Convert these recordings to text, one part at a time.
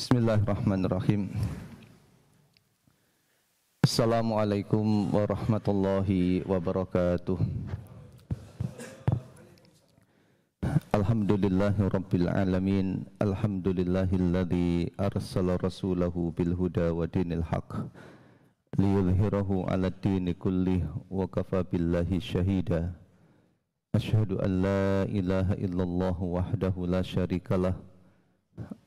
Bismillahirrahmanirrahim. Assalamualaikum warahmatullahi wabarakatuh. Alhamdulillahi rabbil alamin. Alhamdulillahilladzi arsala rasulahu bil huda wa dinil haq liyudhhirahu 'ala dini kullih wa kafa billahi shahida. Ashhadu an la ilaha illallah wahdahu la syarikalah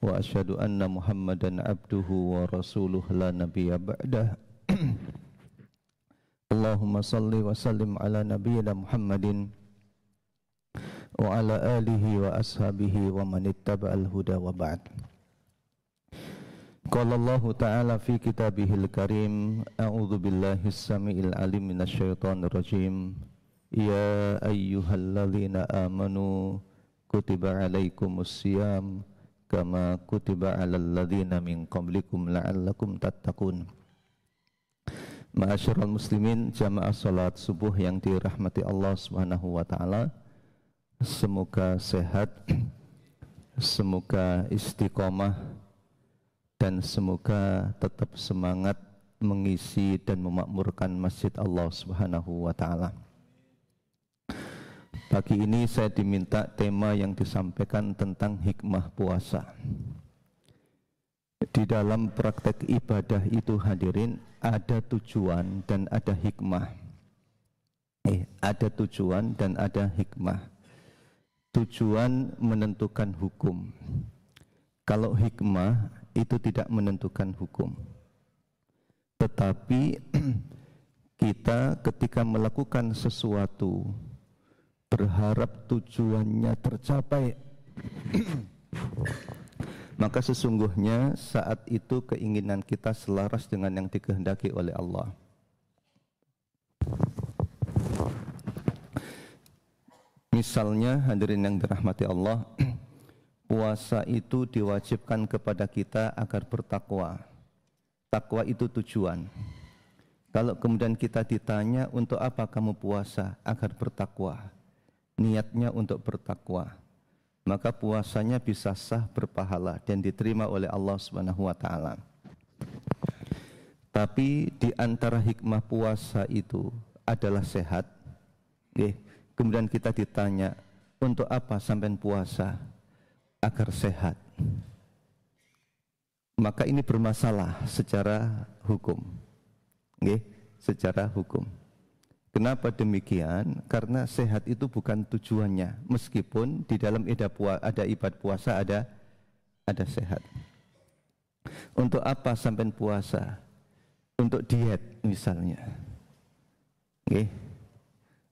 Wa ashadu an Muhammadan abduhu wa rasuluh la nabiyya ba'dah. Allahumma salli wa salim ala nabiya Muhammadin, wa ala alihi wa ashabihi wa man ittaba huda wa ba'd. Kalau Allah taala fi kitabihil karim. Audo billahi samiil alim min ash rajim Ya ayuhallalina amanu. Kuti baraleikumussiam kama kutiba alal ladzina min qablikum la'allakum tattaqun Ma'asyiral muslimin jamaah salat subuh yang dirahmati Allah Subhanahu wa taala semoga sehat semoga istiqomah dan semoga tetap semangat mengisi dan memakmurkan masjid Allah Subhanahu wa taala. Pagi ini saya diminta tema yang disampaikan tentang hikmah puasa. Di dalam praktek ibadah itu hadirin ada tujuan dan ada hikmah. Eh, ada tujuan dan ada hikmah. Tujuan menentukan hukum. Kalau hikmah itu tidak menentukan hukum. Tetapi kita ketika melakukan sesuatu berharap tujuannya tercapai maka sesungguhnya saat itu keinginan kita selaras dengan yang dikehendaki oleh Allah misalnya hadirin yang dirahmati Allah puasa itu diwajibkan kepada kita agar bertakwa takwa itu tujuan kalau kemudian kita ditanya untuk apa kamu puasa agar bertakwa niatnya untuk bertakwa, maka puasanya bisa sah berpahala dan diterima oleh Allah Subhanahu wa taala. Tapi di antara hikmah puasa itu adalah sehat. Eh, Kemudian kita ditanya, untuk apa sampai puasa? Agar sehat. Maka ini bermasalah secara hukum. Eh, Secara hukum. Kenapa demikian? Karena sehat itu bukan tujuannya, meskipun di dalam ada ibadah puasa ada ada sehat. Untuk apa sampai puasa? Untuk diet misalnya. Oke?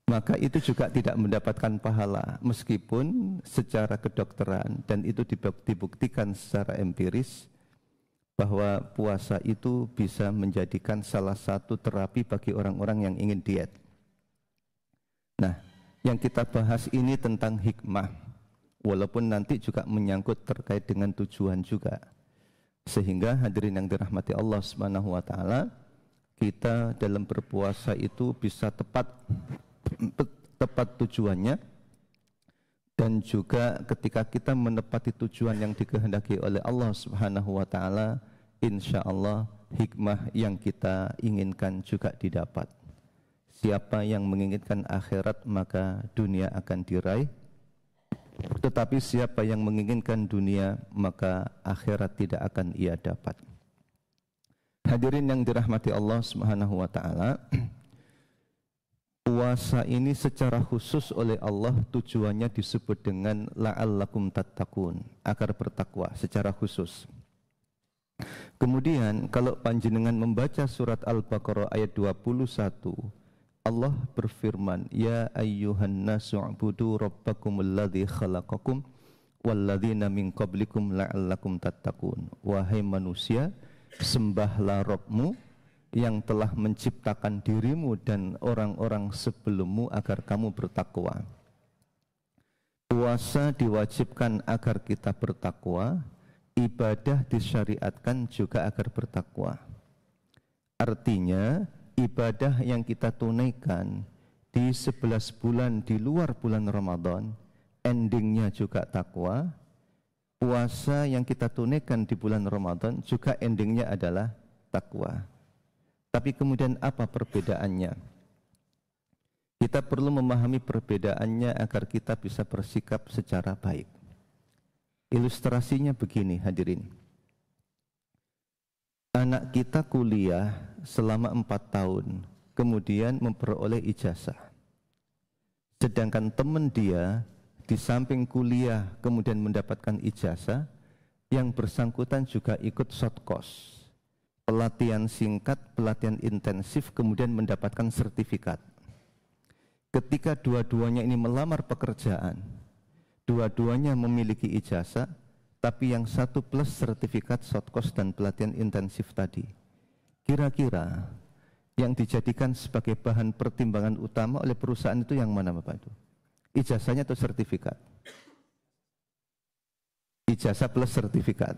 Maka itu juga tidak mendapatkan pahala meskipun secara kedokteran dan itu dibuktikan secara empiris bahwa puasa itu bisa menjadikan salah satu terapi bagi orang-orang yang ingin diet. Nah, yang kita bahas ini tentang hikmah. Walaupun nanti juga menyangkut terkait dengan tujuan juga. Sehingga hadirin yang dirahmati Allah Subhanahu wa taala, kita dalam berpuasa itu bisa tepat tepat tujuannya dan juga ketika kita menepati tujuan yang dikehendaki oleh Allah Subhanahu wa taala, insyaallah hikmah yang kita inginkan juga didapat. Siapa yang menginginkan akhirat maka dunia akan diraih tetapi siapa yang menginginkan dunia maka akhirat tidak akan ia dapat. Hadirin yang dirahmati Allah Subhanahu wa taala, puasa ini secara khusus oleh Allah tujuannya disebut dengan la'allakum tattaqun, agar bertakwa secara khusus. Kemudian kalau panjenengan membaca surat Al-Baqarah ayat 21 Allah berfirman, "Ya ayyuhan nasu'budu rabbakum alladhi khalaqakum walladhina min qablikum la'allakum tattaqun." Wahai manusia, sembahlah Rabbmu yang telah menciptakan dirimu dan orang-orang sebelummu agar kamu bertakwa. Puasa diwajibkan agar kita bertakwa, ibadah disyariatkan juga agar bertakwa. Artinya, ibadah yang kita tunaikan di sebelas bulan di luar bulan Ramadan endingnya juga takwa puasa yang kita tunaikan di bulan Ramadan juga endingnya adalah takwa tapi kemudian apa perbedaannya kita perlu memahami perbedaannya agar kita bisa bersikap secara baik ilustrasinya begini hadirin anak kita kuliah selama empat tahun, kemudian memperoleh ijazah. Sedangkan teman dia di samping kuliah kemudian mendapatkan ijazah, yang bersangkutan juga ikut short course. Pelatihan singkat, pelatihan intensif, kemudian mendapatkan sertifikat. Ketika dua-duanya ini melamar pekerjaan, dua-duanya memiliki ijazah, tapi yang satu plus sertifikat short course dan pelatihan intensif tadi Kira-kira yang dijadikan sebagai bahan pertimbangan utama oleh perusahaan itu yang mana Bapak itu? Ijazahnya atau sertifikat? Ijazah plus sertifikat.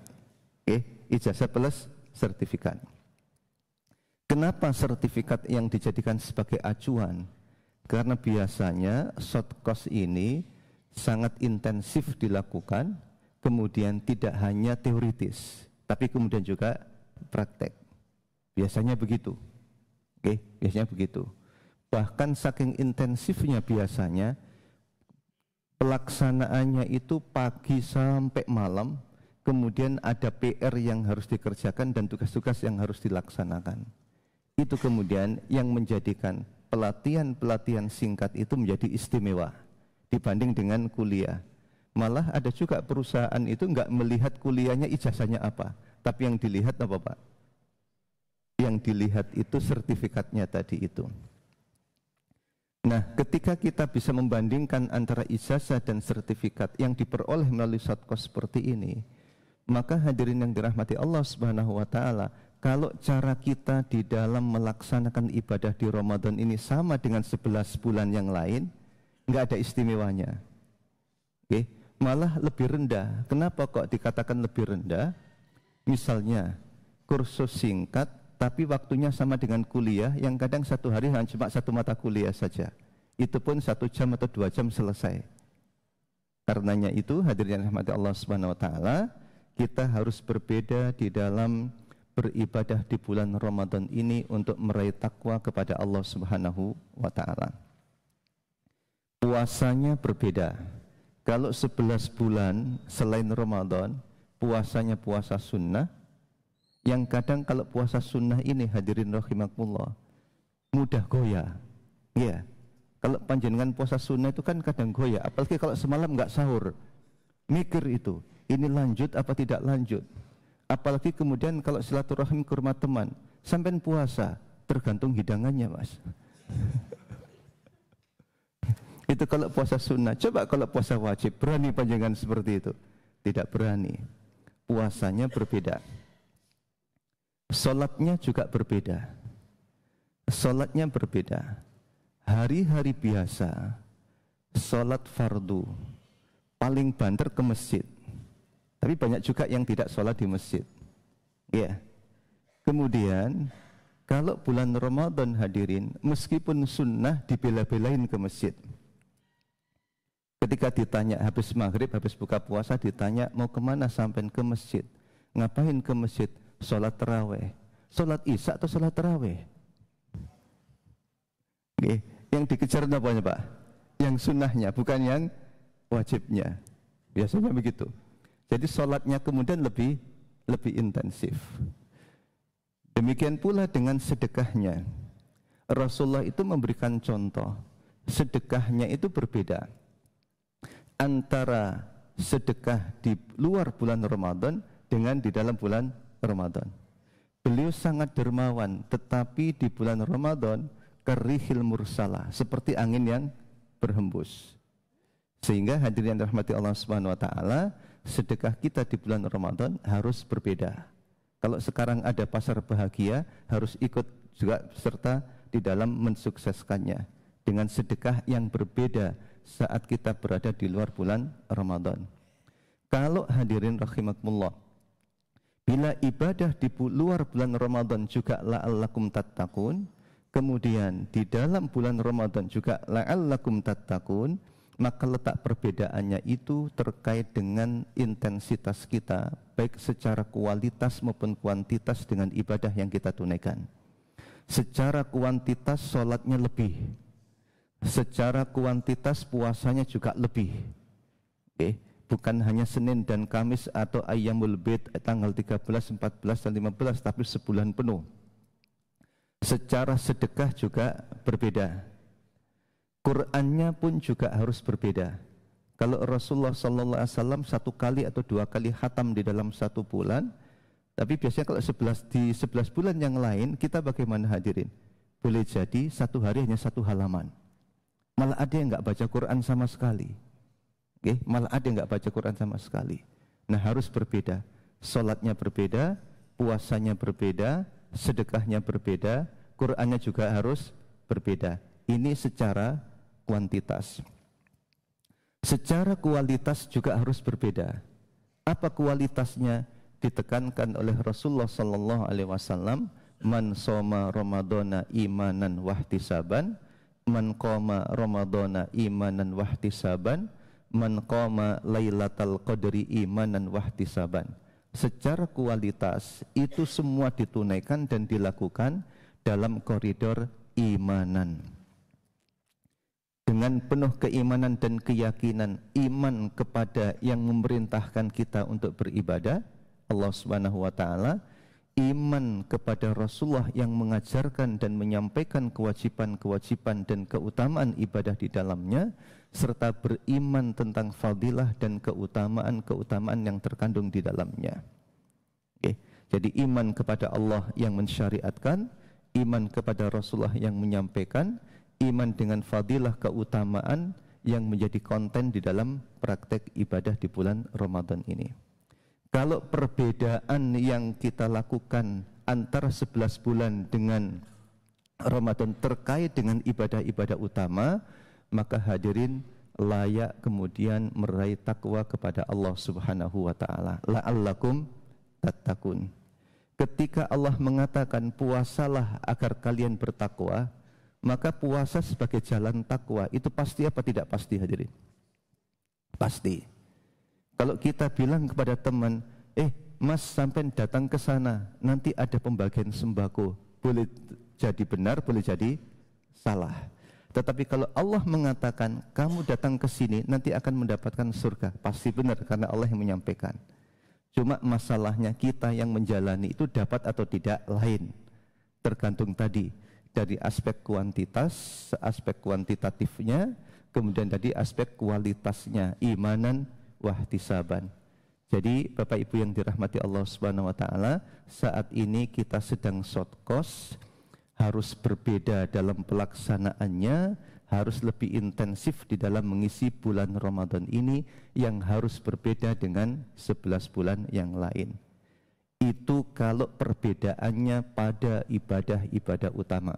Oke, eh, okay? ijazah plus sertifikat. Kenapa sertifikat yang dijadikan sebagai acuan? Karena biasanya short course ini sangat intensif dilakukan, kemudian tidak hanya teoritis, tapi kemudian juga praktek. Biasanya begitu. Oke, okay? biasanya begitu. Bahkan saking intensifnya biasanya pelaksanaannya itu pagi sampai malam, kemudian ada PR yang harus dikerjakan dan tugas-tugas yang harus dilaksanakan. Itu kemudian yang menjadikan pelatihan-pelatihan singkat itu menjadi istimewa dibanding dengan kuliah. Malah ada juga perusahaan itu enggak melihat kuliahnya ijazahnya apa, tapi yang dilihat apa Pak? yang dilihat itu sertifikatnya tadi itu. Nah, ketika kita bisa membandingkan antara ijazah dan sertifikat yang diperoleh melalui satkos seperti ini, maka hadirin yang dirahmati Allah Subhanahu wa taala, kalau cara kita di dalam melaksanakan ibadah di Ramadan ini sama dengan 11 bulan yang lain, enggak ada istimewanya. Oke, malah lebih rendah. Kenapa kok dikatakan lebih rendah? Misalnya, kursus singkat tapi waktunya sama dengan kuliah yang kadang satu hari hanya cuma satu mata kuliah saja itu pun satu jam atau dua jam selesai karenanya itu hadirnya rahmat Allah subhanahu wa ta'ala kita harus berbeda di dalam beribadah di bulan Ramadan ini untuk meraih takwa kepada Allah subhanahu wa ta'ala puasanya berbeda kalau 11 bulan selain Ramadan puasanya puasa sunnah yang kadang kalau puasa sunnah ini hadirin rahimakumullah mudah goyah ya kalau panjenengan puasa sunnah itu kan kadang goyah apalagi kalau semalam nggak sahur mikir itu ini lanjut apa tidak lanjut apalagi kemudian kalau silaturahim ke rumah teman sampai puasa tergantung hidangannya mas itu kalau puasa sunnah coba kalau puasa wajib berani panjangan seperti itu tidak berani puasanya berbeda Sholatnya juga berbeda. Sholatnya berbeda. Hari-hari biasa, sholat fardu, paling banter ke masjid. Tapi banyak juga yang tidak sholat di masjid. Ya. Kemudian, kalau bulan Ramadan hadirin, meskipun sunnah dibela-belain ke masjid. Ketika ditanya habis maghrib, habis buka puasa, ditanya mau kemana sampai ke masjid? Ngapain ke masjid? Sholat terawih. Sholat isya atau sholat terawih? Oke, Yang dikejar apanya Pak? Yang sunnahnya, bukan yang wajibnya. Biasanya begitu. Jadi sholatnya kemudian lebih lebih intensif. Demikian pula dengan sedekahnya. Rasulullah itu memberikan contoh. Sedekahnya itu berbeda. Antara sedekah di luar bulan Ramadan dengan di dalam bulan Ramadan. Beliau sangat dermawan, tetapi di bulan Ramadan kerihil mursala, seperti angin yang berhembus. Sehingga hadirin yang dirahmati Allah Subhanahu wa taala, sedekah kita di bulan Ramadan harus berbeda. Kalau sekarang ada pasar bahagia, harus ikut juga serta di dalam mensukseskannya dengan sedekah yang berbeda saat kita berada di luar bulan Ramadan. Kalau hadirin rahimakumullah, Bila ibadah di luar bulan Ramadan juga la'allakum tattaqun, kemudian di dalam bulan Ramadan juga la'allakum tattaqun, maka letak perbedaannya itu terkait dengan intensitas kita, baik secara kualitas maupun kuantitas dengan ibadah yang kita tunaikan. Secara kuantitas sholatnya lebih, secara kuantitas puasanya juga lebih. Okay bukan hanya Senin dan Kamis atau Ayyamul Bid tanggal 13, 14, dan 15 tapi sebulan penuh secara sedekah juga berbeda Qurannya pun juga harus berbeda kalau Rasulullah Sallallahu Alaihi Wasallam satu kali atau dua kali hatam di dalam satu bulan tapi biasanya kalau 11, di 11 bulan yang lain kita bagaimana hadirin boleh jadi satu hari hanya satu halaman malah ada yang nggak baca Quran sama sekali Okay? Malah ada yang nggak baca Quran sama sekali. Nah harus berbeda. Sholatnya berbeda, puasanya berbeda, sedekahnya berbeda, Qurannya juga harus berbeda. Ini secara kuantitas. Secara kualitas juga harus berbeda. Apa kualitasnya ditekankan oleh Rasulullah Sallallahu Alaihi Wasallam? Man soma Ramadana imanan wahtisaban, man koma Ramadana imanan wahtisaban, man qama lailatal qadri imanan wahtisaban secara kualitas itu semua ditunaikan dan dilakukan dalam koridor imanan dengan penuh keimanan dan keyakinan iman kepada yang memerintahkan kita untuk beribadah Allah Subhanahu wa taala iman kepada Rasulullah yang mengajarkan dan menyampaikan kewajiban-kewajiban dan keutamaan ibadah di dalamnya serta beriman tentang fadilah dan keutamaan-keutamaan yang terkandung di dalamnya. Okay. Jadi iman kepada Allah yang mensyariatkan, iman kepada Rasulullah yang menyampaikan, iman dengan fadilah keutamaan yang menjadi konten di dalam praktek ibadah di bulan Ramadan ini. Kalau perbedaan yang kita lakukan antara 11 bulan dengan Ramadan terkait dengan ibadah-ibadah utama, maka hadirin layak kemudian meraih takwa kepada Allah Subhanahu wa taala. La'allakum tattaqun. Ketika Allah mengatakan puasalah agar kalian bertakwa, maka puasa sebagai jalan takwa itu pasti apa tidak pasti hadirin? Pasti. Kalau kita bilang kepada teman, "Eh, Mas sampai datang ke sana, nanti ada pembagian sembako." Boleh jadi benar, boleh jadi salah. Tetapi kalau Allah mengatakan kamu datang ke sini nanti akan mendapatkan surga, pasti benar karena Allah yang menyampaikan. Cuma masalahnya kita yang menjalani itu dapat atau tidak lain. Tergantung tadi dari aspek kuantitas, aspek kuantitatifnya, kemudian tadi aspek kualitasnya, imanan wahtisaban. Jadi Bapak Ibu yang dirahmati Allah Subhanahu wa taala, saat ini kita sedang short course harus berbeda dalam pelaksanaannya, harus lebih intensif di dalam mengisi bulan Ramadan ini yang harus berbeda dengan 11 bulan yang lain. Itu kalau perbedaannya pada ibadah-ibadah utama.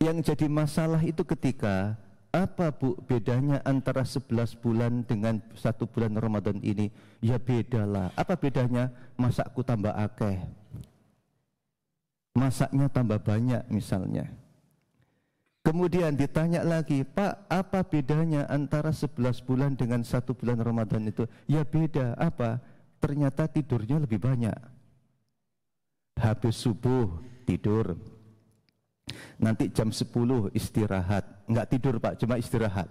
Yang jadi masalah itu ketika apa bu bedanya antara 11 bulan dengan satu bulan Ramadan ini? Ya bedalah. Apa bedanya? Masakku tambah akeh, masaknya tambah banyak misalnya. Kemudian ditanya lagi, Pak, apa bedanya antara 11 bulan dengan satu bulan Ramadan itu? Ya beda, apa? Ternyata tidurnya lebih banyak. Habis subuh tidur. Nanti jam 10 istirahat. Enggak tidur, Pak, cuma istirahat.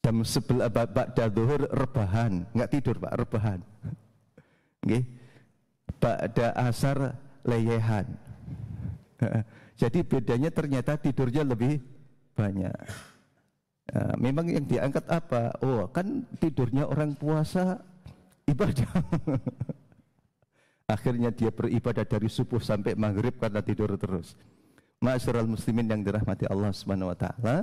Jam sebelah Pak Duhur rebahan, enggak tidur, Pak, rebahan. Okay ba'da asar leyehan. Jadi bedanya ternyata tidurnya lebih banyak. Ya, memang yang diangkat apa? Oh, kan tidurnya orang puasa ibadah. Akhirnya dia beribadah dari subuh sampai maghrib karena tidur terus. Masyarul muslimin yang dirahmati Allah Subhanahu wa taala.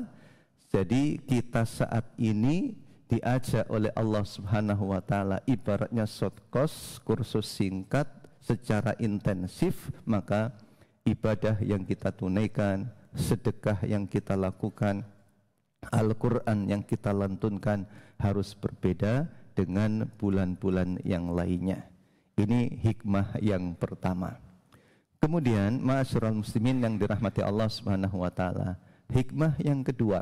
Jadi kita saat ini diajak oleh Allah Subhanahu wa taala ibaratnya short course, kursus singkat secara intensif maka ibadah yang kita tunaikan, sedekah yang kita lakukan, Al-Quran yang kita lantunkan harus berbeda dengan bulan-bulan yang lainnya. Ini hikmah yang pertama. Kemudian, ma'asyiral muslimin yang dirahmati Allah Subhanahu wa taala. Hikmah yang kedua.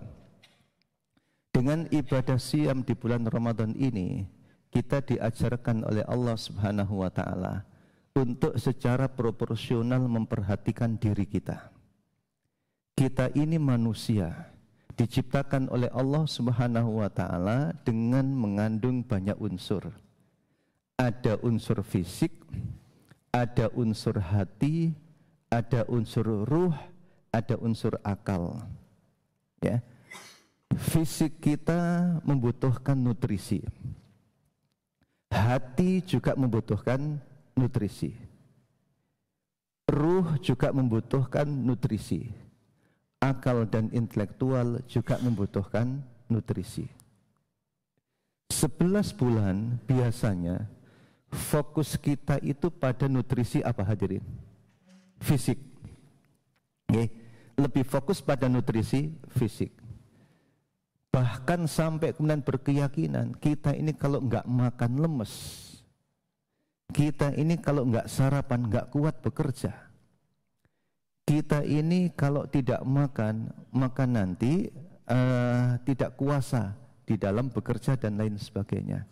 Dengan ibadah siam di bulan Ramadan ini, kita diajarkan oleh Allah Subhanahu wa taala untuk secara proporsional memperhatikan diri kita. Kita ini manusia diciptakan oleh Allah Subhanahu wa taala dengan mengandung banyak unsur. Ada unsur fisik, ada unsur hati, ada unsur ruh, ada unsur akal. Ya. Fisik kita membutuhkan nutrisi. Hati juga membutuhkan nutrisi. Ruh juga membutuhkan nutrisi. Akal dan intelektual juga membutuhkan nutrisi. Sebelas bulan biasanya fokus kita itu pada nutrisi apa hadirin? Fisik. Okay. Lebih fokus pada nutrisi fisik. Bahkan sampai kemudian berkeyakinan kita ini kalau nggak makan lemes. Kita ini kalau nggak sarapan, nggak kuat bekerja. Kita ini kalau tidak makan, makan nanti uh, tidak kuasa di dalam bekerja dan lain sebagainya.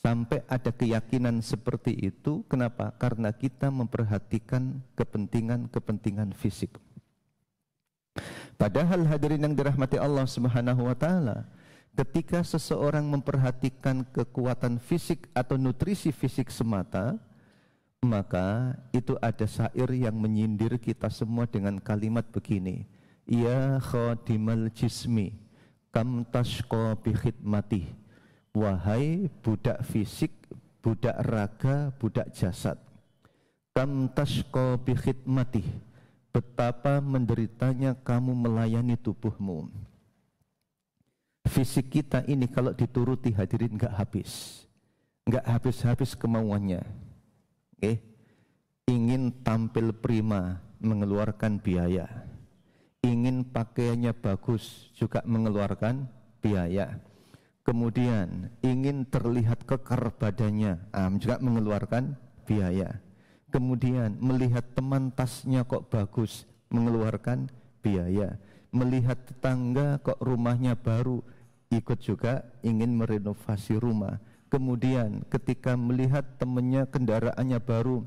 Sampai ada keyakinan seperti itu, kenapa? Karena kita memperhatikan kepentingan-kepentingan fisik. Padahal hadirin yang dirahmati Allah Subhanahu wa taala, ketika seseorang memperhatikan kekuatan fisik atau nutrisi fisik semata, maka itu ada syair yang menyindir kita semua dengan kalimat begini, Ya khadimal jismi, kam tashko bi Wahai budak fisik, budak raga, budak jasad. Kam tashko bi Betapa menderitanya kamu melayani tubuhmu fisik kita ini kalau dituruti hadirin nggak habis nggak habis-habis kemauannya okay? ingin tampil prima mengeluarkan biaya ingin pakaiannya bagus juga mengeluarkan biaya kemudian ingin terlihat kekar badannya um, juga mengeluarkan biaya kemudian melihat teman tasnya kok bagus mengeluarkan biaya melihat tetangga kok rumahnya baru ikut juga ingin merenovasi rumah. Kemudian ketika melihat temannya kendaraannya baru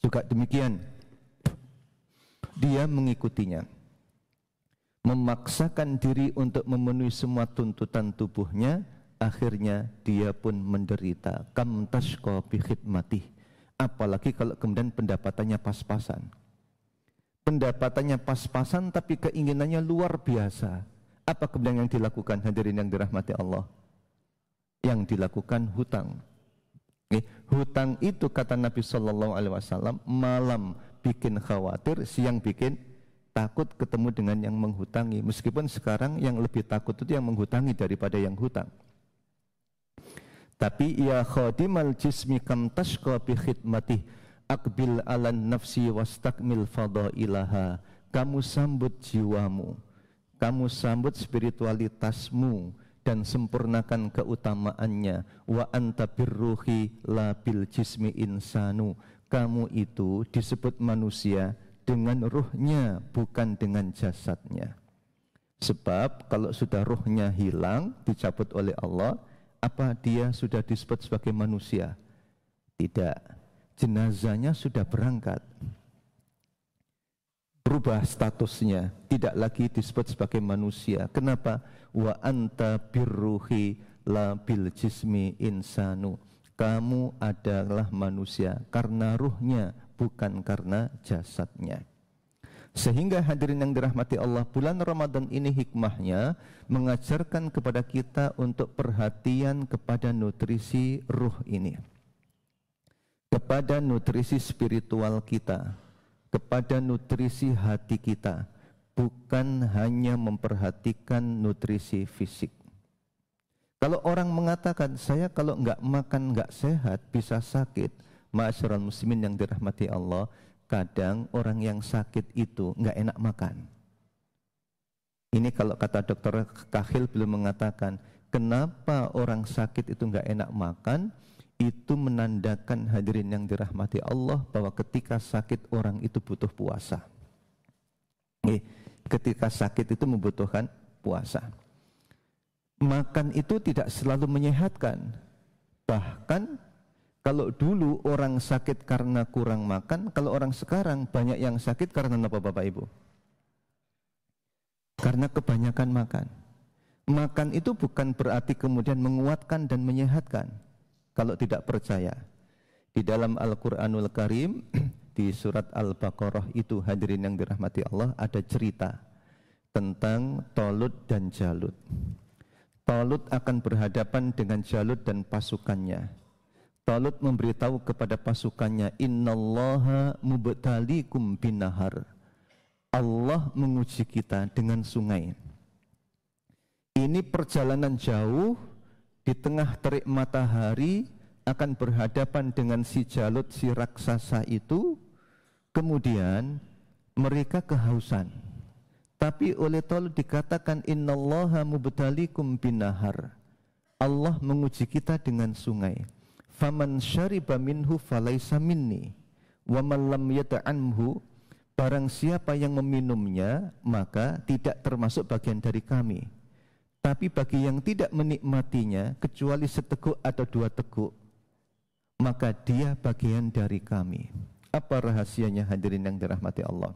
juga demikian. Dia mengikutinya. Memaksakan diri untuk memenuhi semua tuntutan tubuhnya, akhirnya dia pun menderita. Kam tashqa mati. Apalagi kalau kemudian pendapatannya pas-pasan pendapatannya pas-pasan tapi keinginannya luar biasa. Apa kemudian yang dilakukan hadirin yang dirahmati Allah? Yang dilakukan hutang. Eh, hutang itu kata Nabi Shallallahu Alaihi Wasallam malam bikin khawatir, siang bikin takut ketemu dengan yang menghutangi. Meskipun sekarang yang lebih takut itu yang menghutangi daripada yang hutang. Tapi ya khadimal jismi kam tashqa bi khidmatih akbil alan nafsi wastakmil ilaha. Kamu sambut jiwamu kamu sambut spiritualitasmu dan sempurnakan keutamaannya wa anta birruhi la bil jismi insanu kamu itu disebut manusia dengan ruhnya bukan dengan jasadnya sebab kalau sudah ruhnya hilang dicabut oleh Allah apa dia sudah disebut sebagai manusia tidak jenazahnya sudah berangkat berubah statusnya tidak lagi disebut sebagai manusia kenapa wa anta birruhi la bil jismi insanu kamu adalah manusia karena ruhnya bukan karena jasadnya sehingga hadirin yang dirahmati Allah, bulan Ramadan ini hikmahnya mengajarkan kepada kita untuk perhatian kepada nutrisi ruh ini. Kepada nutrisi spiritual kita kepada nutrisi hati kita, bukan hanya memperhatikan nutrisi fisik. Kalau orang mengatakan saya kalau nggak makan nggak sehat bisa sakit, Ma'asyurul muslimin yang dirahmati Allah, kadang orang yang sakit itu nggak enak makan. Ini kalau kata dokter Kahil belum mengatakan, kenapa orang sakit itu nggak enak makan? itu menandakan hadirin yang dirahmati Allah bahwa ketika sakit orang itu butuh puasa. Ketika sakit itu membutuhkan puasa. Makan itu tidak selalu menyehatkan. Bahkan kalau dulu orang sakit karena kurang makan, kalau orang sekarang banyak yang sakit karena apa Bapak Ibu? Karena kebanyakan makan. Makan itu bukan berarti kemudian menguatkan dan menyehatkan kalau tidak percaya. Di dalam Al-Qur'anul Karim di surat Al-Baqarah itu hadirin yang dirahmati Allah ada cerita tentang Tolut dan Jalut. Tolut akan berhadapan dengan Jalut dan pasukannya. Tolut memberitahu kepada pasukannya, Innallaha mubtalikum binahar. Allah menguji kita dengan sungai. Ini perjalanan jauh, di tengah terik matahari akan berhadapan dengan si Jalut si raksasa itu kemudian mereka kehausan tapi oleh tol dikatakan innallaha mubtalikum binahar Allah menguji kita dengan sungai faman syariba minhu falaysa minni wa man lam yata'anhu barang siapa yang meminumnya maka tidak termasuk bagian dari kami tapi bagi yang tidak menikmatinya kecuali seteguk atau dua teguk, maka dia bagian dari kami. Apa rahasianya hadirin yang dirahmati Allah?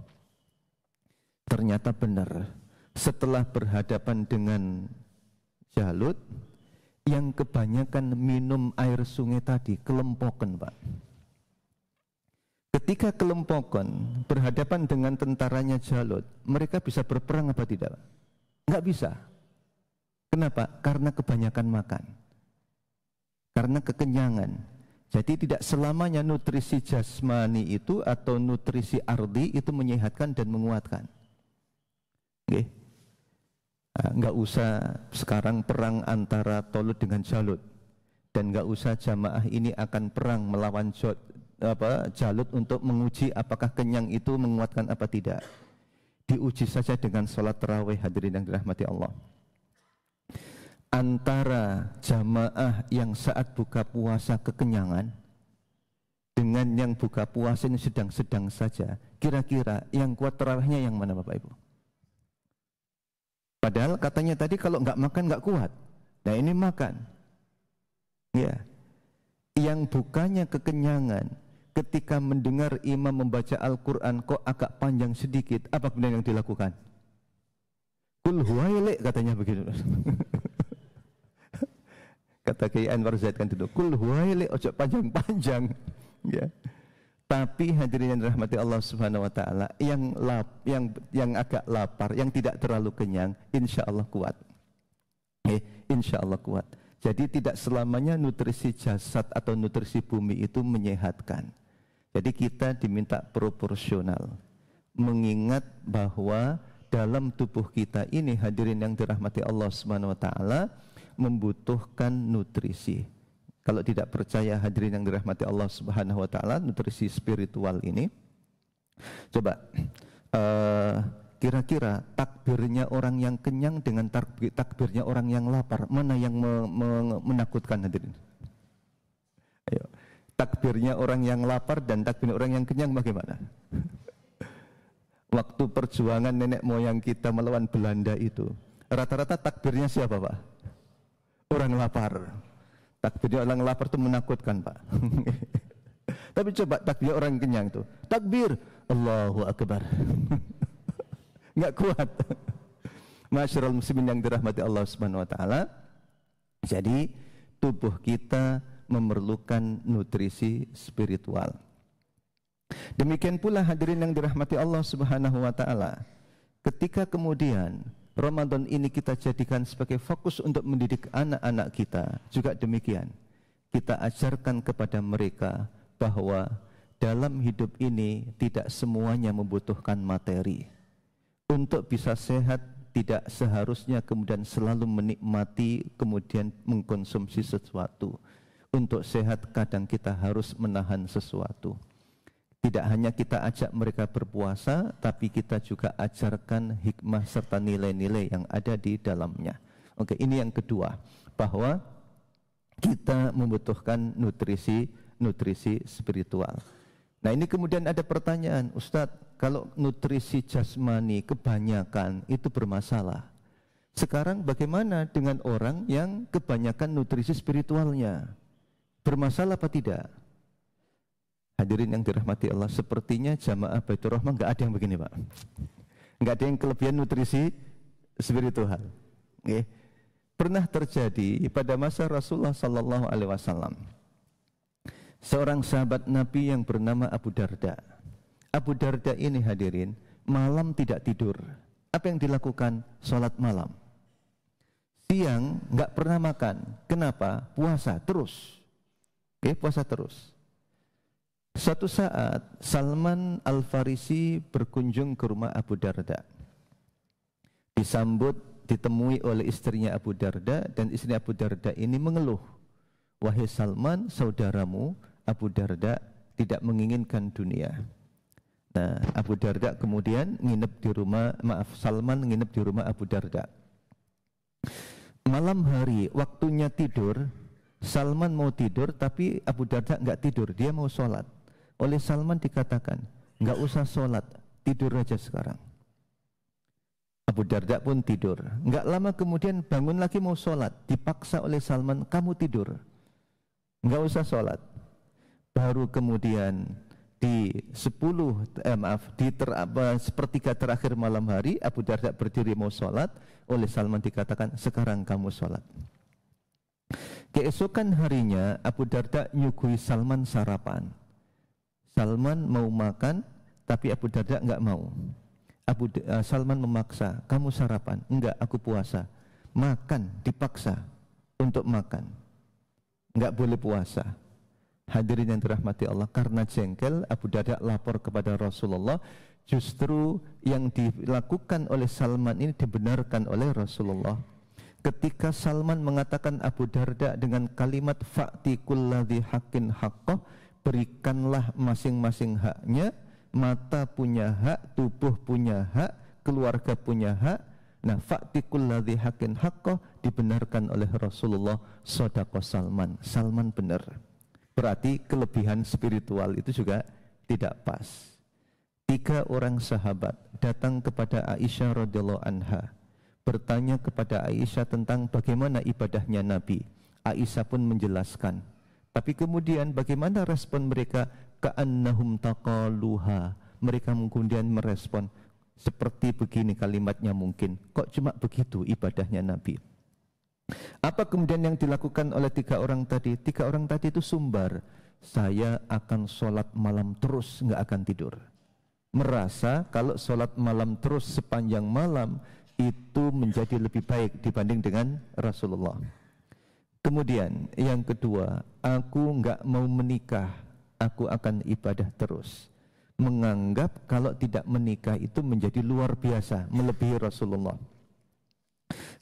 Ternyata benar, setelah berhadapan dengan Jalut, yang kebanyakan minum air sungai tadi, kelempokan Pak. Ketika kelempokan berhadapan dengan tentaranya Jalut, mereka bisa berperang apa tidak? Enggak bisa Kenapa? Karena kebanyakan makan. Karena kekenyangan. Jadi tidak selamanya nutrisi jasmani itu atau nutrisi ardi itu menyehatkan dan menguatkan. Oke. Okay. Ah, nggak usah sekarang perang antara Tolut dengan Jalut dan nggak usah jamaah ini akan perang melawan jod, apa, Jalut untuk menguji apakah kenyang itu menguatkan apa tidak. Diuji saja dengan sholat terawih hadirin yang dirahmati Allah antara jamaah yang saat buka puasa kekenyangan dengan yang buka puasa ini sedang-sedang saja kira-kira yang kuat terawihnya yang mana Bapak Ibu padahal katanya tadi kalau nggak makan nggak kuat nah ini makan ya yang bukanya kekenyangan ketika mendengar imam membaca Al-Quran kok agak panjang sedikit apa kemudian yang dilakukan kul katanya begitu Kata Kiai Anwar Zaid kan itu kul huwaili ojo panjang-panjang. Ya. Tapi hadirin yang dirahmati Allah Subhanahu wa taala, yang lap, yang yang agak lapar, yang tidak terlalu kenyang, insya Allah kuat. Eh, insya Allah kuat. Jadi tidak selamanya nutrisi jasad atau nutrisi bumi itu menyehatkan. Jadi kita diminta proporsional. Mengingat bahwa dalam tubuh kita ini hadirin yang dirahmati Allah Subhanahu wa taala, membutuhkan nutrisi. Kalau tidak percaya hadirin yang dirahmati Allah Subhanahu wa taala, nutrisi spiritual ini coba uh, kira-kira takbirnya orang yang kenyang dengan takbirnya orang yang lapar, mana yang me, me, menakutkan hadirin? Ayo. Takbirnya orang yang lapar dan takbirnya orang yang kenyang bagaimana? Waktu perjuangan nenek moyang kita melawan Belanda itu, rata-rata takbirnya siapa Pak? orang lapar. Takbirnya orang lapar itu menakutkan, Pak. Tapi coba takbir orang kenyang itu. Takbir, Allahu Akbar. Enggak kuat. Masyarul muslimin yang dirahmati Allah Subhanahu wa taala. Jadi tubuh kita memerlukan nutrisi spiritual. Demikian pula hadirin yang dirahmati Allah Subhanahu wa taala. Ketika kemudian Ramadan ini kita jadikan sebagai fokus untuk mendidik anak-anak kita. Juga demikian, kita ajarkan kepada mereka bahwa dalam hidup ini tidak semuanya membutuhkan materi. Untuk bisa sehat tidak seharusnya kemudian selalu menikmati kemudian mengkonsumsi sesuatu. Untuk sehat kadang kita harus menahan sesuatu. Tidak hanya kita ajak mereka berpuasa, tapi kita juga ajarkan hikmah serta nilai-nilai yang ada di dalamnya. Oke, ini yang kedua, bahwa kita membutuhkan nutrisi nutrisi spiritual. Nah, ini kemudian ada pertanyaan, Ustadz, kalau nutrisi jasmani kebanyakan itu bermasalah. Sekarang bagaimana dengan orang yang kebanyakan nutrisi spiritualnya? Bermasalah apa tidak? Hadirin yang dirahmati Allah, sepertinya jamaah baitul Rahman nggak ada yang begini Pak. Nggak ada yang kelebihan nutrisi spiritual. Okay. Pernah terjadi pada masa Rasulullah Sallallahu Alaihi Wasallam seorang sahabat Nabi yang bernama Abu Darda. Abu Darda ini hadirin malam tidak tidur. Apa yang dilakukan? Sholat malam. Siang nggak pernah makan. Kenapa? Puasa terus. Oke, puasa terus. Suatu saat Salman Al-Farisi berkunjung ke rumah Abu Darda. Disambut, ditemui oleh istrinya Abu Darda dan istri Abu Darda ini mengeluh. Wahai Salman, saudaramu Abu Darda tidak menginginkan dunia. Nah, Abu Darda kemudian nginep di rumah, maaf, Salman nginep di rumah Abu Darda. Malam hari, waktunya tidur, Salman mau tidur tapi Abu Darda nggak tidur, dia mau sholat oleh Salman dikatakan, nggak usah sholat, tidur aja sekarang. Abu Darda pun tidur. Nggak lama kemudian bangun lagi mau sholat, dipaksa oleh Salman, kamu tidur. Nggak usah sholat. Baru kemudian di sepuluh eh, maaf di ter, sepertiga terakhir malam hari Abu Darda berdiri mau sholat oleh Salman dikatakan sekarang kamu sholat keesokan harinya Abu Darda nyugui Salman sarapan Salman mau makan, tapi Abu Darda nggak mau. Abu uh, Salman memaksa, kamu sarapan, enggak aku puasa. Makan, dipaksa untuk makan. Enggak boleh puasa. Hadirin yang dirahmati Allah, karena jengkel Abu Darda lapor kepada Rasulullah, justru yang dilakukan oleh Salman ini dibenarkan oleh Rasulullah. Ketika Salman mengatakan Abu Darda dengan kalimat fa'tikul kulladhi haqqin haqqah, berikanlah masing-masing haknya mata punya hak tubuh punya hak keluarga punya hak nah faktikul ladhi hakin haqqah dibenarkan oleh Rasulullah sodako Salman Salman benar berarti kelebihan spiritual itu juga tidak pas tiga orang sahabat datang kepada Aisyah radhiyallahu anha bertanya kepada Aisyah tentang bagaimana ibadahnya Nabi Aisyah pun menjelaskan tapi kemudian bagaimana respon mereka? Ka'annahum taqaluha. Mereka kemudian merespon seperti begini kalimatnya mungkin. Kok cuma begitu ibadahnya Nabi? Apa kemudian yang dilakukan oleh tiga orang tadi? Tiga orang tadi itu sumbar. Saya akan sholat malam terus, nggak akan tidur. Merasa kalau sholat malam terus sepanjang malam itu menjadi lebih baik dibanding dengan Rasulullah. Kemudian yang kedua, aku nggak mau menikah, aku akan ibadah terus. Menganggap kalau tidak menikah itu menjadi luar biasa, melebihi Rasulullah.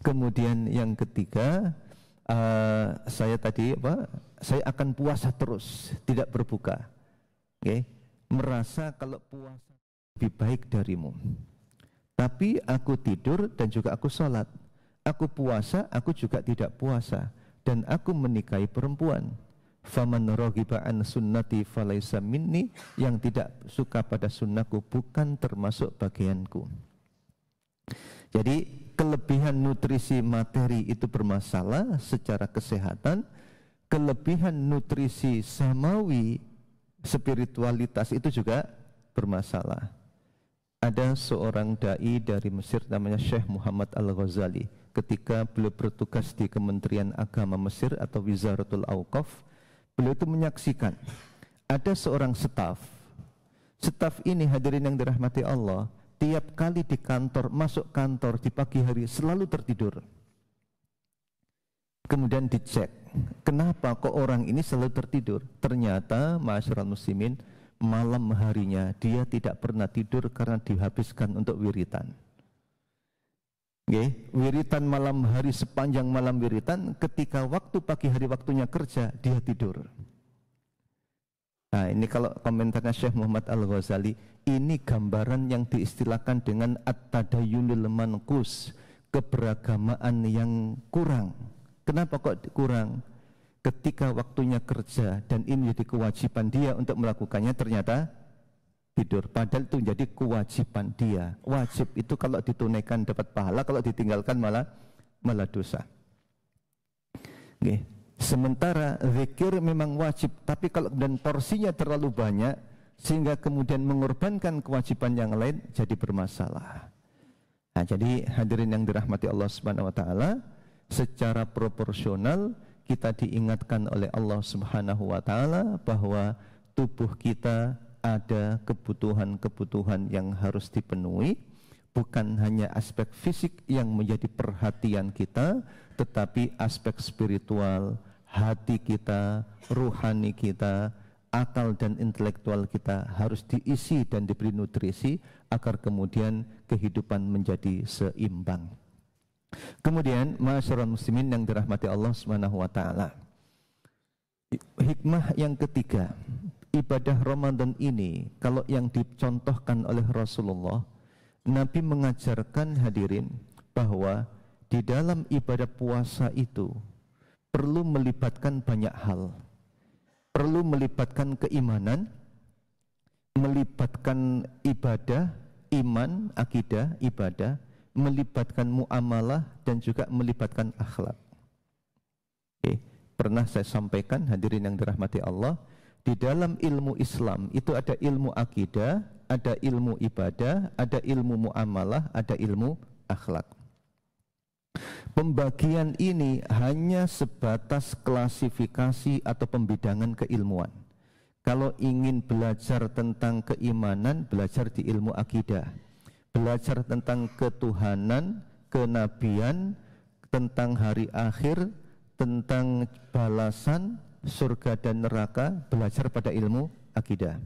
Kemudian yang ketiga, uh, saya tadi apa? Saya akan puasa terus, tidak berbuka. Okay? Merasa kalau puasa lebih baik darimu. Tapi aku tidur dan juga aku sholat. Aku puasa, aku juga tidak puasa dan aku menikahi perempuan. Faman raghiba an sunnati falaisa minni yang tidak suka pada sunnahku bukan termasuk bagianku. Jadi kelebihan nutrisi materi itu bermasalah secara kesehatan, kelebihan nutrisi samawi spiritualitas itu juga bermasalah. Ada seorang dai dari Mesir namanya Syekh Muhammad Al-Ghazali ketika beliau bertugas di Kementerian Agama Mesir atau Wizaratul Awqaf, beliau itu menyaksikan ada seorang staf. Staf ini hadirin yang dirahmati Allah, tiap kali di kantor, masuk kantor di pagi hari selalu tertidur. Kemudian dicek, kenapa kok orang ini selalu tertidur? Ternyata masyarakat muslimin malam harinya dia tidak pernah tidur karena dihabiskan untuk wiritan. Okay. Wiritan malam hari sepanjang malam wiritan, ketika waktu pagi hari waktunya kerja, dia tidur. Nah ini kalau komentarnya Syekh Muhammad Al-Ghazali, ini gambaran yang diistilahkan dengan at-tadayunil mankus, keberagamaan yang kurang. Kenapa kok kurang? Ketika waktunya kerja dan ini jadi kewajiban dia untuk melakukannya, ternyata tidur padahal itu menjadi kewajiban dia wajib itu kalau ditunaikan dapat pahala kalau ditinggalkan malah malah dosa Oke. sementara zikir memang wajib tapi kalau dan porsinya terlalu banyak sehingga kemudian mengorbankan kewajiban yang lain jadi bermasalah nah, jadi hadirin yang dirahmati Allah subhanahu wa ta'ala secara proporsional kita diingatkan oleh Allah subhanahu wa ta'ala bahwa tubuh kita ada kebutuhan-kebutuhan yang harus dipenuhi, bukan hanya aspek fisik yang menjadi perhatian kita, tetapi aspek spiritual, hati kita, rohani kita, akal dan intelektual kita harus diisi dan diberi nutrisi agar kemudian kehidupan menjadi seimbang. Kemudian masyarakat muslimin yang dirahmati Allah Subhanahu wa taala. Hikmah yang ketiga, ibadah Ramadan ini kalau yang dicontohkan oleh Rasulullah Nabi mengajarkan hadirin bahwa di dalam ibadah puasa itu perlu melibatkan banyak hal perlu melibatkan keimanan melibatkan ibadah iman, akidah, ibadah melibatkan muamalah dan juga melibatkan akhlak Oke, pernah saya sampaikan hadirin yang dirahmati Allah di dalam ilmu Islam itu ada ilmu akidah, ada ilmu ibadah, ada ilmu muamalah, ada ilmu akhlak. Pembagian ini hanya sebatas klasifikasi atau pembidangan keilmuan. Kalau ingin belajar tentang keimanan, belajar di ilmu akidah. Belajar tentang ketuhanan, kenabian, tentang hari akhir, tentang balasan, surga dan neraka belajar pada ilmu akidah.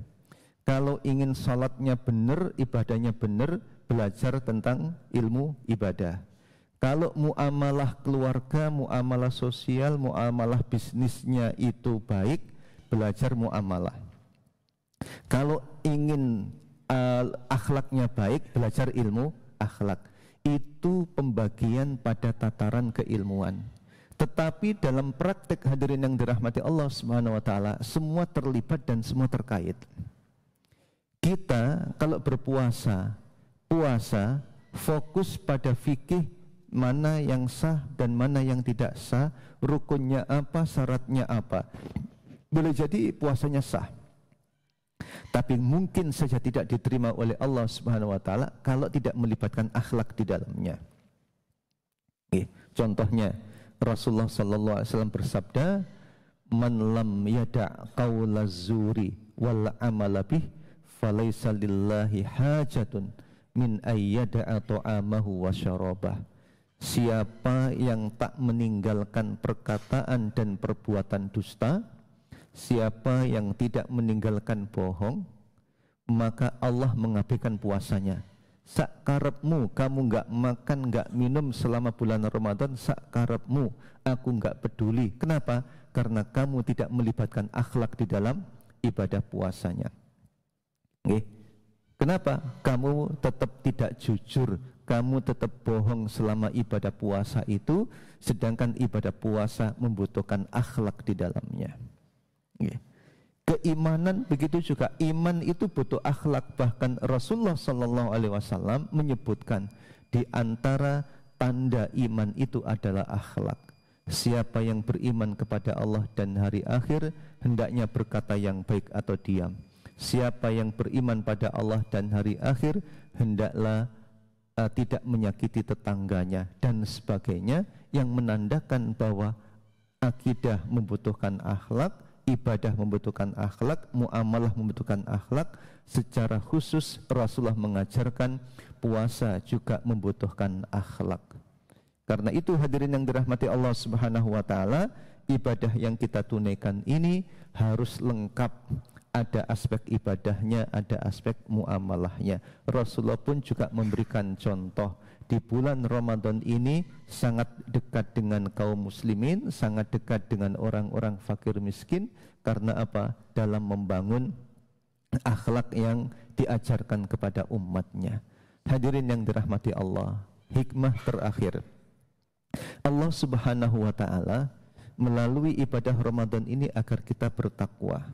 Kalau ingin sholatnya benar, ibadahnya benar, belajar tentang ilmu ibadah. Kalau muamalah keluarga, muamalah sosial, muamalah bisnisnya itu baik, belajar muamalah. Kalau ingin uh, akhlaknya baik, belajar ilmu akhlak. Itu pembagian pada tataran keilmuan. Tetapi dalam praktek hadirin yang dirahmati Allah Subhanahu wa taala, semua terlibat dan semua terkait. Kita kalau berpuasa, puasa fokus pada fikih mana yang sah dan mana yang tidak sah, rukunnya apa, syaratnya apa. Boleh jadi puasanya sah. Tapi mungkin saja tidak diterima oleh Allah Subhanahu wa taala kalau tidak melibatkan akhlak di dalamnya. Contohnya, Rasulullah sallallahu alaihi wasallam bersabda, "Man lam yada' qaulazuri wal amala bih falaisa lillahi hajatun min ayyada ta'amahu wa syarabah." Siapa yang tak meninggalkan perkataan dan perbuatan dusta, siapa yang tidak meninggalkan bohong, maka Allah mengabaikan puasanya sakarepmu kamu nggak makan nggak minum selama bulan Ramadan sakarepmu aku nggak peduli kenapa karena kamu tidak melibatkan akhlak di dalam ibadah puasanya eh, kenapa kamu tetap tidak jujur kamu tetap bohong selama ibadah puasa itu sedangkan ibadah puasa membutuhkan akhlak di dalamnya eh, keimanan begitu juga iman itu butuh akhlak bahkan Rasulullah Shallallahu Alaihi Wasallam menyebutkan di antara tanda iman itu adalah akhlak siapa yang beriman kepada Allah dan hari akhir hendaknya berkata yang baik atau diam siapa yang beriman pada Allah dan hari akhir hendaklah uh, tidak menyakiti tetangganya dan sebagainya yang menandakan bahwa akidah membutuhkan akhlak ibadah membutuhkan akhlak, muamalah membutuhkan akhlak. Secara khusus Rasulullah mengajarkan puasa juga membutuhkan akhlak. Karena itu hadirin yang dirahmati Allah Subhanahu wa taala, ibadah yang kita tunaikan ini harus lengkap. Ada aspek ibadahnya, ada aspek muamalahnya. Rasulullah pun juga memberikan contoh di bulan Ramadan ini sangat dekat dengan kaum muslimin, sangat dekat dengan orang-orang fakir miskin karena apa? Dalam membangun akhlak yang diajarkan kepada umatnya. Hadirin yang dirahmati Allah, hikmah terakhir. Allah Subhanahu wa taala melalui ibadah Ramadan ini agar kita bertakwa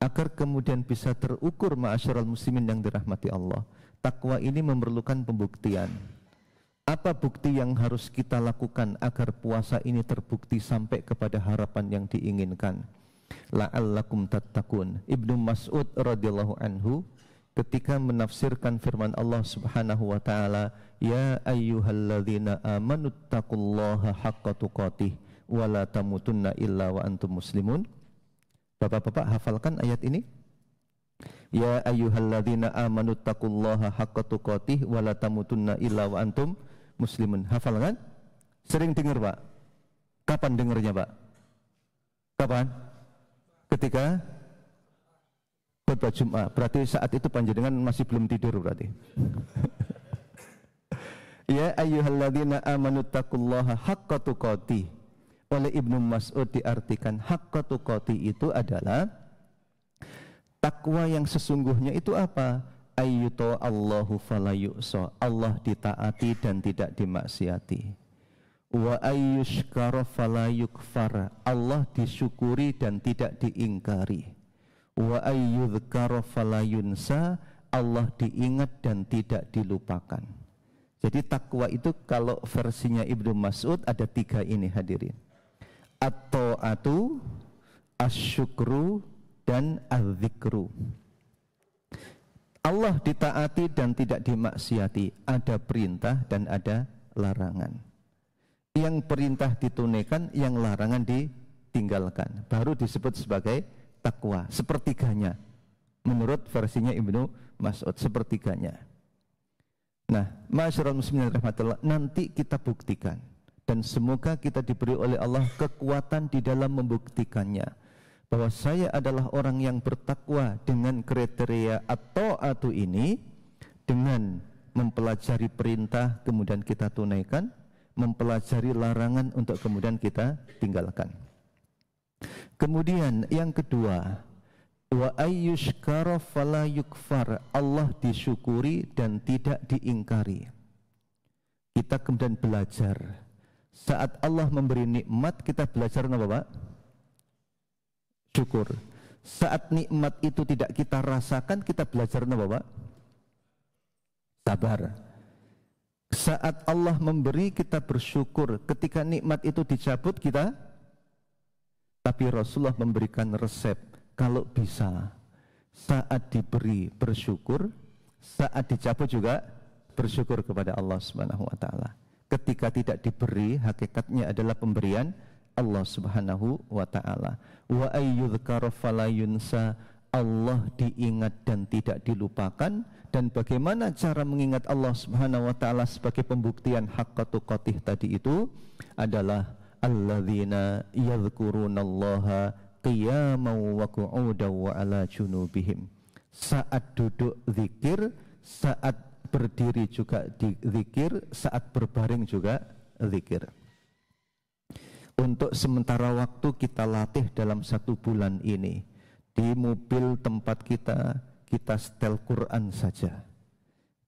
agar kemudian bisa terukur ma'asyiral muslimin yang dirahmati Allah. Takwa ini memerlukan pembuktian. Apa bukti yang harus kita lakukan agar puasa ini terbukti sampai kepada harapan yang diinginkan? La'allakum tattaqun. Ibnu Mas'ud radhiyallahu anhu ketika menafsirkan firman Allah Subhanahu wa taala, "Ya ayyuhalladzina amanu taqullaha haqqa tuqatih wa la tamutunna illa wa antum muslimun." Bapak-bapak hafalkan ayat ini? Ya ayyuhalladzina amanu taqullaha haqqa tuqatih wa la tamutunna illa wa antum muslimun muslimun. Hafal kan? Sering dengar, Pak. Kapan dengarnya, Pak? Kapan? Ketika khutbah Jumat. Berarti saat itu panjenengan masih belum tidur berarti. ya ayyuhalladzina amanu taqullaha haqqa tuqatih. Oleh Ibnu Mas'ud diartikan haqqa tuqatih itu adalah takwa yang sesungguhnya itu apa? ayyuto Allahu falayu'so Allah ditaati dan tidak dimaksiati wa ayyushkara falayukfara Allah disyukuri dan tidak diingkari wa ayyudhkara falayunsa Allah diingat dan tidak dilupakan jadi takwa itu kalau versinya Ibnu Mas'ud ada tiga ini hadirin at-ta'atu asyukru dan adzikru Allah ditaati dan tidak dimaksiati. Ada perintah dan ada larangan. Yang perintah ditunaikan, yang larangan ditinggalkan. Baru disebut sebagai takwa. Sepertiganya. Menurut versinya Ibnu Mas'ud, sepertiganya. Nah, masyarakat muslimin rahmatullah, nanti kita buktikan. Dan semoga kita diberi oleh Allah kekuatan di dalam membuktikannya bahwa saya adalah orang yang bertakwa dengan kriteria atau atu ini dengan mempelajari perintah kemudian kita tunaikan, mempelajari larangan untuk kemudian kita tinggalkan. Kemudian yang kedua, wa ayyushkara fala yukfar. Allah disyukuri dan tidak diingkari. Kita kemudian belajar. Saat Allah memberi nikmat, kita belajar apa, Pak? syukur. Saat nikmat itu tidak kita rasakan, kita belajar apa, Pak? Sabar. Saat Allah memberi, kita bersyukur. Ketika nikmat itu dicabut, kita tapi Rasulullah memberikan resep kalau bisa saat diberi bersyukur, saat dicabut juga bersyukur kepada Allah Subhanahu wa taala. Ketika tidak diberi, hakikatnya adalah pemberian Allah Subhanahu wa taala. Wa ayyudhkara falayunsa. yunsa Allah diingat dan tidak dilupakan dan bagaimana cara mengingat Allah Subhanahu wa taala sebagai pembuktian haqqatu qatih tadi itu adalah alladzina yadhkurunallaha qiyaman wa qu'udan wa ala junubihim. Saat duduk zikir, saat berdiri juga zikir, saat berbaring juga zikir untuk sementara waktu kita latih dalam satu bulan ini di mobil tempat kita kita setel Quran saja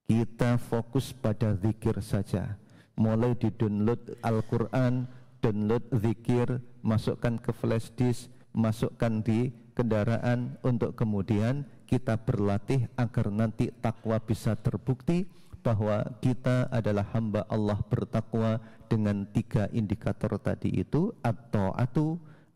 kita fokus pada zikir saja mulai di download Al-Quran download zikir masukkan ke flash disk masukkan di kendaraan untuk kemudian kita berlatih agar nanti takwa bisa terbukti bahwa kita adalah hamba Allah bertakwa dengan tiga indikator tadi itu atau atu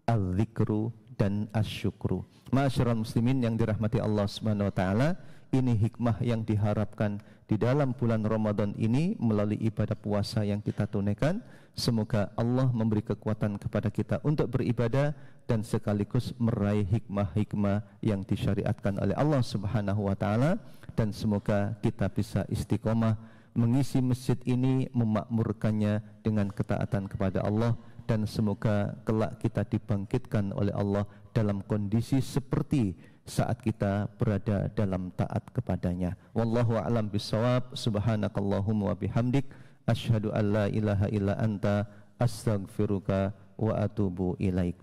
al-zikru, dan asyukru. masyarakat muslimin yang dirahmati Allah Subhanahu wa taala, ini hikmah yang diharapkan di dalam bulan Ramadan ini melalui ibadah puasa yang kita tunaikan. Semoga Allah memberi kekuatan kepada kita untuk beribadah dan sekaligus meraih hikmah-hikmah yang disyariatkan oleh Allah Subhanahu wa taala dan semoga kita bisa istiqomah mengisi masjid ini memakmurkannya dengan ketaatan kepada Allah dan semoga kelak kita dibangkitkan oleh Allah dalam kondisi seperti saat kita berada dalam taat kepadanya. Wallahu a'lam bisawab. Subhanakallahumma wa bihamdik asyhadu an la ilaha illa anta astaghfiruka wa atubu ilaik.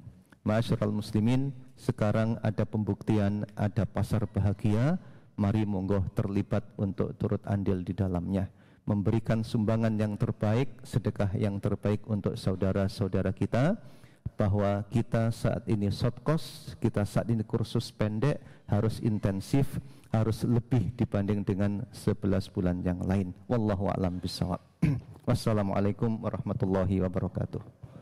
Masyarakat muslimin, sekarang ada pembuktian ada pasar bahagia. Mari monggo terlibat untuk turut andil di dalamnya memberikan sumbangan yang terbaik, sedekah yang terbaik untuk saudara-saudara kita bahwa kita saat ini short course, kita saat ini kursus pendek harus intensif, harus lebih dibanding dengan 11 bulan yang lain. Wallahu a'lam bishawab. Wassalamualaikum warahmatullahi wabarakatuh.